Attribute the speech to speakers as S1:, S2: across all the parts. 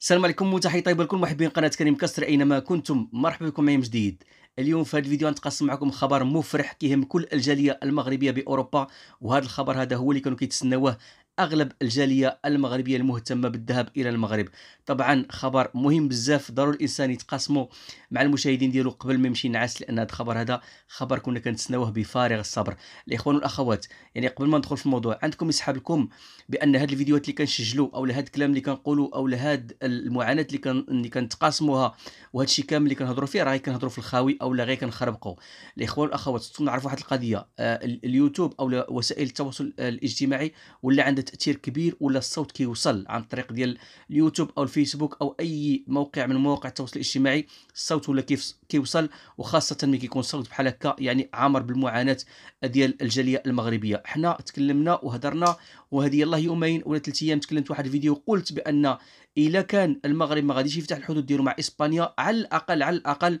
S1: السلام عليكم وتحية طيب لكل محبين قناه كريم كسر اينما كنتم مرحبا بكم من جديد اليوم في هذا الفيديو غنتقاسم معكم خبر مفرح كيهم كل الجاليه المغربيه باوروبا وهذا الخبر هذا هو اللي كانوا كيتسناوه اغلب الجاليه المغربيه المهتمه بالذهاب الى المغرب طبعا خبر مهم بزاف ضروري الانسان يتقاسمه مع المشاهدين ديالو قبل ما يمشي ينعس لان هذا الخبر هذا خبر كنا كنتسناوه بفارغ الصبر الاخوان والاخوات يعني قبل ما ندخل في الموضوع عندكم يسحب لكم بان هاد الفيديوهات اللي كنسجلوا او هاد الكلام اللي كنقولوا او هاد المعاناه اللي كان اللي كنتقاسموها وهذا الشيء كامل اللي كنهضروا فيه راه كنهضروا في الخاوي او لا غير كنخربقوا الاخوان والاخوات خصكم نعرفوا واحد القضيه آه، اليوتيوب او وسائل التواصل الاجتماعي ولا عندها تاثير كبير ولا الصوت كيوصل عن طريق ديال اليوتيوب او الفيسبوك او اي موقع من مواقع التواصل الاجتماعي الصوت ولا كيف كيوصل وخاصه ملي كيكون صوت بحال هكا يعني عامر بالمعاناه ديال الجاليه المغربيه حنا تكلمنا وهدرنا وهذه يلاه يومين ولا ثلاث ايام تكلمت واحد الفيديو قلت بان الا كان المغرب ما غاديش يفتح الحدود ديالو مع اسبانيا على الاقل على الاقل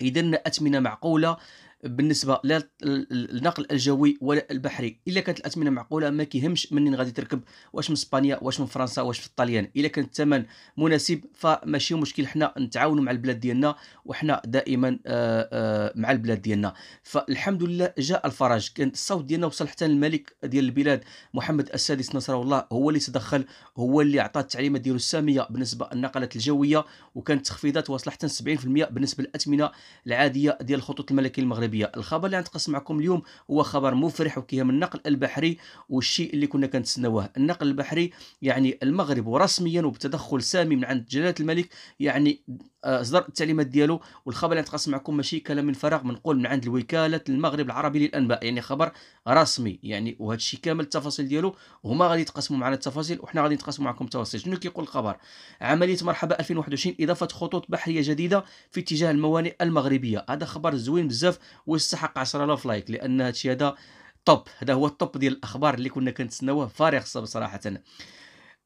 S1: اذا اثمنه معقوله بالنسبه لا للنقل الجوي ولا البحري الا كانت الاثمنه معقوله ما كيهمش منين غادي تركب واش من اسبانيا واش من فرنسا واش في الطليان الا كان الثمن مناسب فماشي مشكل حنا نتعاونوا مع البلاد ديالنا وحنا دائما آه، آه، مع البلاد ديالنا فالحمد لله جاء الفرج كان الصوت ديالنا وصل حتى الملك ديال البلاد محمد السادس نصره الله هو اللي تدخل هو اللي عطى التعليمات ديالو الساميه بالنسبه للنقلات الجويه وكانت تخفيضات واصله حتى 70% بالنسبه للاثمنه العاديه ديال الخطوط الملكيه المغربيه الاغلبيه الخبر اللي غنتقاسم معكم اليوم هو خبر مفرح وكيهم النقل البحري والشيء اللي كنا كنتسناوه النقل البحري يعني المغرب ورسميا وبتدخل سامي من عند جلاله الملك يعني آه، اصدر التعليمات ديالو والخبر اللي غنتقاسم معكم ماشي كلام من فراغ منقول من عند الوكاله المغرب العربي للانباء يعني خبر رسمي يعني وهذا الشيء كامل التفاصيل ديالو هما غادي يتقاسموا معنا التفاصيل وحنا غادي نتقاسموا معكم التفاصيل شنو كيقول الخبر عمليه مرحبا 2021 اضافه خطوط بحريه جديده في اتجاه الموانئ المغربيه هذا خبر زوين بزاف واستحق 10000 لايك لان هادشي هذا توب هذا هو التوب ديال الاخبار اللي كنا كنتسناوه فارغ الصبر صراحه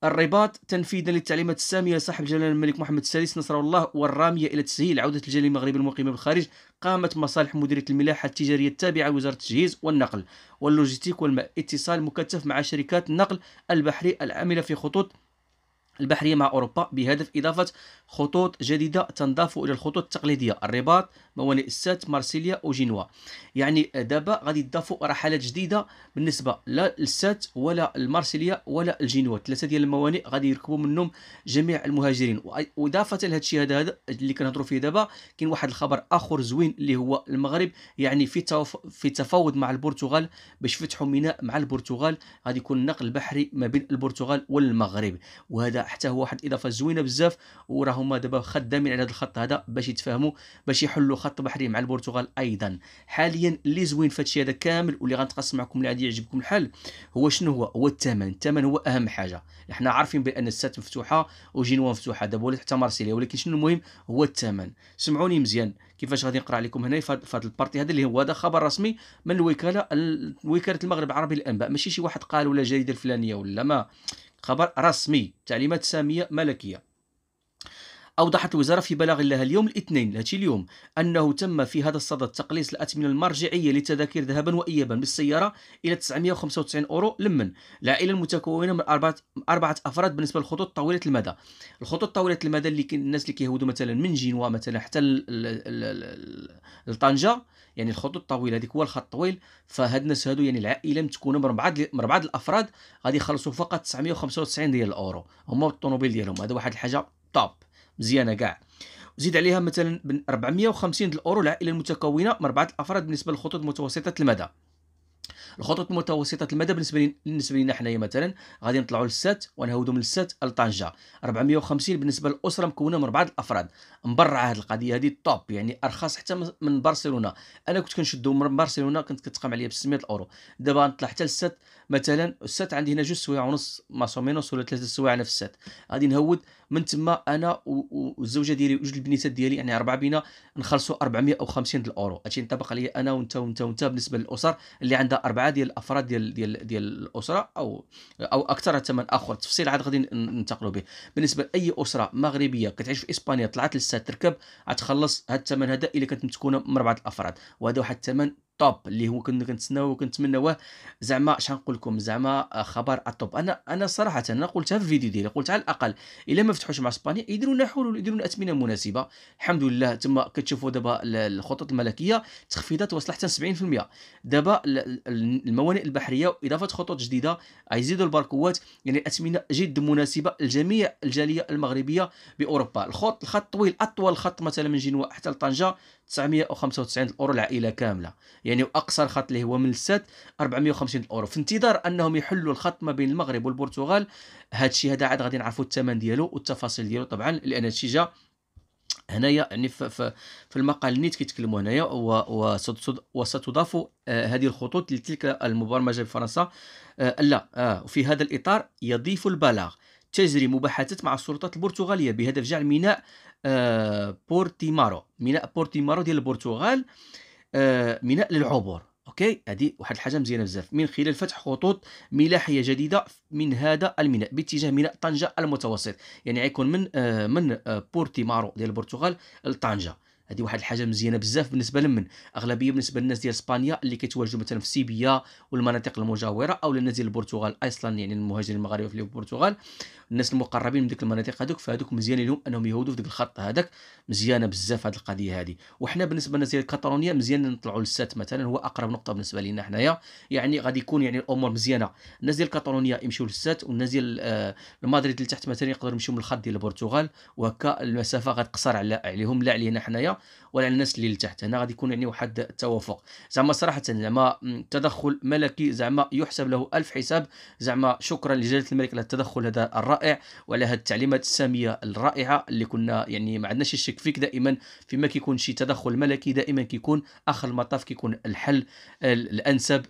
S1: الرباط تنفيذا للتعليمات الساميه صاحب جلاله الملك محمد السادس نصره الله والراميه الى تسهيل عوده الجاليه المغربيه المقيمه بالخارج قامت مصالح مديريه الملاحه التجاريه التابعه لوزاره التجهيز والنقل واللوجستيك والماء اتصال مكثف مع شركات النقل البحري العامله في خطوط البحرية مع أوروبا بهدف إضافة خطوط جديدة تنضاف إلى الخطوط التقليدية الرباط موانئ السات مارسيليا وجنوا يعني دابا غادي يضافوا رحلات جديدة بالنسبة لا للسات ولا المارسيليا ولا الجنوا ثلاثة ديال الموانئ غادي يركبوا منهم جميع المهاجرين وإضافة لهذا الشيء هذا اللي كنهضروا فيه دابا كاين واحد الخبر آخر زوين اللي هو المغرب يعني في توف... في تفاوض مع البرتغال باش فتحوا ميناء مع البرتغال غادي يكون نقل بحري ما بين البرتغال والمغرب وهذا حتى هو واحد الاضافه زوينه بزاف وراهما دابا خدامين على هذا الخط هذا باش يتفاهموا باش يحلوا خط بحري مع البرتغال ايضا حاليا اللي زوين في هذا كامل واللي غنتقاسم معكم اللي غادي يعجبكم الحل هو شنو هو هو الثمن الثمن هو اهم حاجه حنا عارفين بان السات مفتوحه وجينوا مفتوحه دابا ولات حتى مارسيليا ولكن شنو المهم هو الثمن سمعوني مزيان كيفاش غادي نقرا لكم هنا في هذا البارتي هذا اللي هو هذا خبر رسمي من الوكاله وكاله المغرب العربي للانباء ماشي شي واحد قال ولا جريده الفلانيه ولا ما خبر رسمي تعليمات ساميه ملكيه أوضحت الوزارة في بلاغ لها اليوم الاثنين هاتي اليوم أنه تم في هذا الصدد تقليص الأثمنة المرجعية للتذاكر ذهبا وإيابا بالسيارة إلى 995 أورو لمن العائلة المتكونة من أربعة, أفراد بالنسبة للخطوط طويلة المدى الخطوط طويلة المدى اللي الناس اللي كيهودوا مثلا من جنوا مثلا حتى لطنجة يعني الخطوط الطويله هذيك هو الخط الطويل فهاد الناس هادو يعني العائله متكونه من اربعه من بعض الافراد غادي يخلصوا فقط 995 ديال الاورو هما الطوموبيل ديالهم هذا واحد الحاجه طوب مزيانه كاع زيد عليها مثلا من 450 ديال الاورو العائله المتكونه من اربعه الافراد بالنسبه للخطوط متوسطه المدى الخطوط المتوسطه المدى بالنسبه لي بالنسبه لينا حنايا مثلا غادي نطلعوا للسات ونهودوا من السات لطنجه 450 بالنسبه للاسره مكونه من اربعه الافراد مبرعه هذه القضيه هذه الطوب يعني ارخص حتى من برشلونه انا كنت كنشدو من برشلونه كنت كتقام عليا ب 600 اورو دابا نطلع حتى للست مثلا الست عندي هنا جوج سوايع ونص ماسو مينوس ولا ثلاثه سوايع نفس الست غادي نهود من تما انا والزوجه ديالي وجوج البنيتات ديالي يعني اربعه بينا نخلصوا 450 الاورو هادشي ينطبق عليا انا وانت وانت وانت بالنسبه للاسر اللي عندها اربعه ديال الافراد ديال ديال ديال الاسره او او اكثر حتى من اخر تفصيل عاد غادي ننتقلوا به بالنسبه لاي اسره مغربيه كتعيش في اسبانيا طلعت للست تركب غتخلص هاد الثمن هذا الا كانت متكونه من اربعه الافراد وهذا واحد الثمن الطوب اللي هو كنا كنتسناوه وكنتمناوه زعما شحال نقول لكم زعما آه، خبر الطوب انا انا صراحه انا قلتها في الفيديو ديالي قلت على الاقل الا ما فتحوش مع اسبانيا يديروا لنا حلول يديروا لنا اثمنه مناسبه الحمد لله تما كتشوفوا دابا الخطوط الملكيه تخفيضات وصل حتى 70% دابا الموانئ البحريه واضافه خطوط جديده غيزيدوا الباركوات يعني اثمنه جد مناسبه لجميع الجاليه المغربيه باوروبا الخط الخط طويل اطول خط مثلا من جنوة حتى لطنجه 995 اورو العائله كامله يعني واقصى الخط اللي هو من السد 450 اورو في انتظار انهم يحلوا الخط ما بين المغرب والبرتغال هذا الشيء هذا عاد غادي نعرفوا الثمن ديالو والتفاصيل ديالو طبعا لان هادشي جا هنايا يعني في, في, في المقال نيت كيتكلموا هنايا وستضاف هذه الخطوط لتلك المبرمجه بفرنسا آه، لا وفي آه، هذا الاطار يضيف البلاغ تجري مباحثات مع السلطات البرتغاليه بهدف جعل ميناء آه، بورتيمارو ميناء بورتيمارو ديال البرتغال آه، ميناء للعبور اوكي هذه واحد الحاجه مزيانه بزاف من خلال فتح خطوط ملاحيه جديده من هذا الميناء باتجاه ميناء طنجه المتوسط يعني غيكون من آه، من بورتيمارو ديال البرتغال لطنجه هذه واحد الحاجه مزيانه بزاف بالنسبه لمن اغلبيه بالنسبه للناس ديال اسبانيا اللي كيتواجدوا مثلا في سيبيا والمناطق المجاوره او للناس ديال البرتغال ايسلاند يعني المهاجرين المغاربه في البرتغال الناس المقربين من ديك المناطق هذوك فهذوك مزيان لهم انهم يهودوا في ديك الخط هذاك مزيانه بزاف هذه القضيه هذه وحنا بالنسبه للناس ديال كاتالونيا مزيان نطلعوا للسات مثلا هو اقرب نقطه بالنسبه لنا حنايا يعني غادي يكون يعني الامور مزيانه الناس ديال كاتالونيا يمشيو للسات والناس ديال آه مدريد تحت مثلا يقدروا يمشيو من الخط ديال البرتغال وهكا المسافه غتقصر على عليهم لا علينا حنايا now ولا على الناس اللي لتحت هنا غادي يكون يعني واحد التوافق زعما صراحه زعما تدخل ملكي زعما يحسب له ألف حساب زعما شكرا لجلاله الملك على التدخل هذا الرائع وعلى هذه التعليمات الساميه الرائعه اللي كنا يعني ما عندناش الشك فيك دائما فيما كيكون شي تدخل ملكي دائما كيكون اخر المطاف كيكون الحل الانسب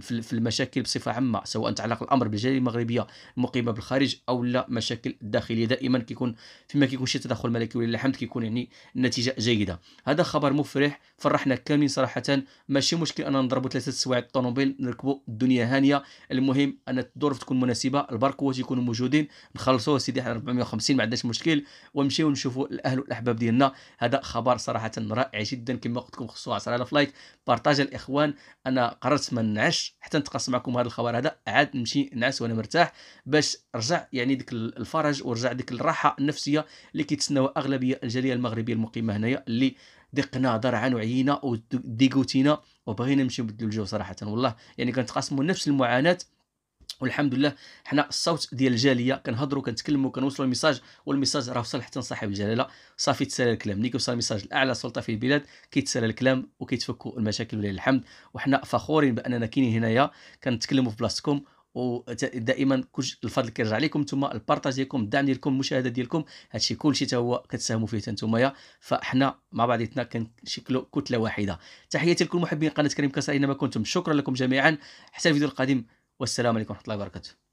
S1: في المشاكل بصفه عامه سواء تعلق الامر بالجاليه المغربيه المقيمه بالخارج او لا مشاكل داخليه دائما كيكون فيما كيكون شي تدخل ملكي ولله الحمد كيكون يعني النتيجه جيده هذا خبر مفرح فرحنا كاملين صراحه ماشي مشكل انا نضربوا ثلاثه سوايع الطوموبيل نركبوا الدنيا هانيه المهم ان الظروف تكون مناسبه الباركوات يكونوا موجودين نخلصوا سيدي حنا 450 ما عندناش مشكل ونمشيو نشوفوا الاهل والاحباب ديالنا هذا خبر صراحه رائع جدا كما قلت لكم خصو 10000 لايك بارطاج الاخوان انا قررت ما نعش حتى نتقاسم معكم هذا الخبر هذا عاد نمشي نعس وانا مرتاح باش رجع يعني ديك الفرج ورجع ديك الراحه النفسيه اللي كيتسناوها اغلبيه الجاليه المغربيه المقيمه هنايا اللي دقنا عن وعينا وديكوتينا وبغينا نمشيو نبدلوا الجو صراحه والله يعني كنتقاسموا نفس المعاناه والحمد لله حنا الصوت ديال الجاليه كنهضروا كنتكلموا كنوصلوا الميساج والميساج راه وصل حتى لصاحب الجلاله صافي تسال الكلام ملي كيوصل الميساج لاعلى سلطه في البلاد كيتسال الكلام وكيتفكوا المشاكل ولله الحمد وحنا فخورين باننا كاينين هنايا كنتكلموا في بلاصتكم ودائما الفضل كيرجع لكم ثم البارطاج ديالكم الدعم ديالكم المشاهده ديالكم هادشي كلشي حتى هو كتساهموا فيه نتوما فاحنا مع بعضيتنا كنشكلوا كتله واحده تحياتي لكل محبين قناه كريم كسر اينما كنتم شكرا لكم جميعا حتى الفيديو القادم والسلام عليكم ورحمه الله وبركاته